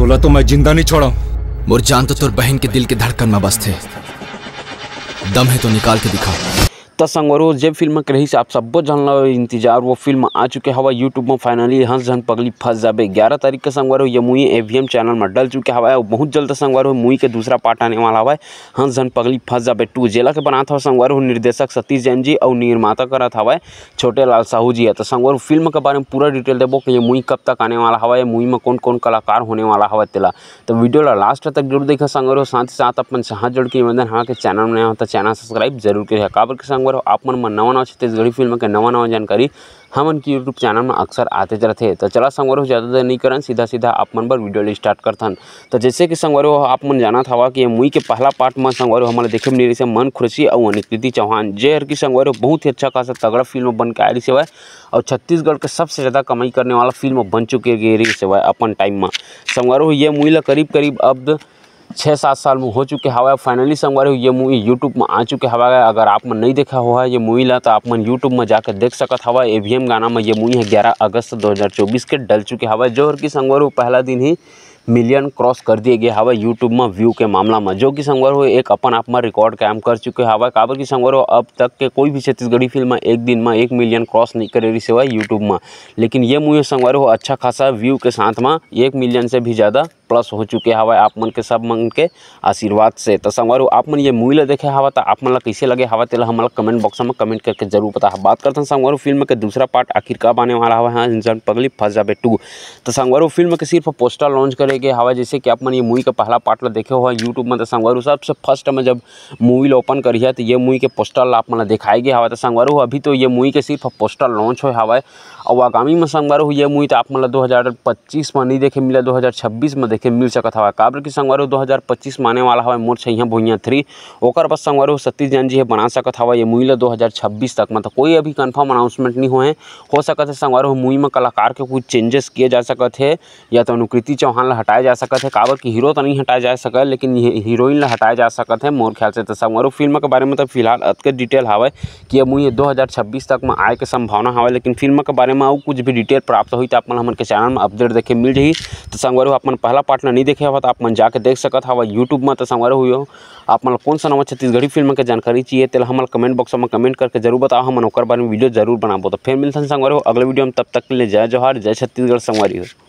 तोला तो मैं जिंदा नहीं छोड़ा मोर जान तो तुर बहन के दिल के धड़कन में बस थे दम है तो निकाल के दिखा त जब फिल्म के रहीस आप सब झन इंतजार वो फिल्म आ चुके हवा यूट्यूब में फाइनली हंस झन पगली फंस जाबे ग्यारह तारीख के संगवारो ये मुई एवीएम चैनल में डल चुके हवा और बहुत जल्द हो मुई के दूसरा पार्ट आने वाला हवा हंस झन पगली फंस जाबे टू जेला के बनाता हुआ संगवारो निर्देशक सतीश जैन जी और निर्माता था हवा छोटे लाल साहू जी है तो संगवार फिल्म के बारे में पूरा डिटेल देवो कि ये मुई कब तक आने वाला हवा है मुई में कौन कौन कलाकार होने वाला हवा तेला तो वीडियो ला लास्ट तक जरूर देखा संगवारो साथ ही साथ अपन से जुड़ जोड़ के निवेदन हाँ के चैनल में होता चैनल सब्सक्राइब जरूर करिए काबर के संगवार हो आप मन में नवा नवा छत्तीसगढ़ी फिल्म के नवा नवा जानकारी हमन की यूट्यूब चैनल में अक्सर आते रहते तो चला संगवारी ज़्यादा देर नहीं करन सीधा सीधा आप मन पर वीडियो स्टार्ट करथन तो जैसे कि संगवारी आप मन जाना था कि मुई के पहला पार्ट में संगवारी हमारे देखे मिली से मन खुशी और अनिकृति चौहान जे हर की संगवारी बहुत ही अच्छा खासा तगड़ा फिल्म बन के आ रही सेवाए और छत्तीसगढ़ के सबसे ज़्यादा कमाई करने वाला फिल्म बन चुके रही सेवाए अपन टाइम में संगवारी ये मुई ला करीब करीब अब छः सात साल में हो चुके हवा फाइनली संगवारी ये मूवी यूट्यूब में आ चुके हवा अगर आप मन नहीं देखा हुआ है ये मूवी ला तो आप मन यूट्यूब में जाकर देख सकत हवा ए वी एम गाना में ये मूवी है ग्यारह अगस्त 2024 के डल चुके हवा जोहर की संगवारी पहला दिन ही मिलियन क्रॉस कर दिए गए हवा यूट्यूब में व्यू के मामला में जो कि संगवर हो एक अपन आप में रिकॉर्ड कायम कर चुके हवा काबर की संगवर हो अब तक के कोई भी छत्तीसगढ़ी फिल्म एक दिन में एक मिलियन क्रॉस नहीं करे रही सेवा यूट्यूब में लेकिन ये मूवी संगवार हो अच्छा खासा व्यू के साथ में एक मिलियन से भी ज़्यादा प्लस हो चुके हवा आप मन के सब मन के आशीर्वाद से तो संगवार आप मन ये मूवी ला देखे हवा तो आप मन ला कैसे लगे हवा तेल हमारा कमेंट बॉक्स में कमेंट करके जरूर बता बात करते हैं संगवार फिल्म के दूसरा पार्ट आखिर कब आने वाला हवा है इंसान पगली फंस जाबे टू तो संगवार फिल्म के सिर्फ पोस्टर लॉन्च करेंगे हवा जैसे कि आप मन ये मूवी का पहला पार्ट ला देखे हुआ यूट्यूब में तो संगवार सबसे फर्स्ट में जब मूवी ला ओपन करी है तो ये मूवी के पोस्टर आप मन दिखाएगी हवा तो संगवार अभी तो ये मूवी के सिर्फ पोस्टर लॉन्च हो हवा और आगामी में संगवार ये मूवी तो आप मन दो हज़ार पच्चीस में नहीं देखे मिला दो हज़ार छब्बीस में देखे मिल सकत हवा काबर की संगवारी दो हज़ार पच्चीस माने वाला हवा मोर छैया भुइया थ्री और बस संगवारी सतीश जैन जी है बना सकत हवा ये मुई ला दो हज़ार छब्बीस तक मतलब कोई अभी कन्फर्म अनाउंसमेंट नहीं हुए हो सकत है संगवारी मुई में कलाकार के कुछ चेंजेस किए जा सकत है या तो अनुकृति चौहान ला हटाया जा सकत है काबर की हीरो तो नहीं हटाया जा है लेकिन हीरोइन ला हटाया जा सकत है मोर ख्याल से तो संगवारी फिल्म के बारे में तो फिलहाल अतक डिटेल हवा कि मुई दो हज़ार छब्बीस तक में आए के संभावना हवा लेकिन फिल्म के बारे में और कुछ भी डिटेल प्राप्त हुई तो अपन हमारे चैनल में अपडेट देखे मिल जाए तो संगवारी अपन पहला पार्ट ला नहीं देखे हवा तो आप मन जाके देख सकत हवा यूट्यूब में तो संवर हुई हो आप मन कौन सा नवा छत्तीसगढ़ी फिल्म के जानकारी चाहिए तेल हमारे कमेंट बॉक्स में कमेंट करके जरूर बताओ हम बारे में वीडियो जरूर बनाबो तो फिर मिलते संगवारी हो अगले वीडियो में तब तक के लिए जय जोहार जय छत्तीसगढ़ संगवारी हो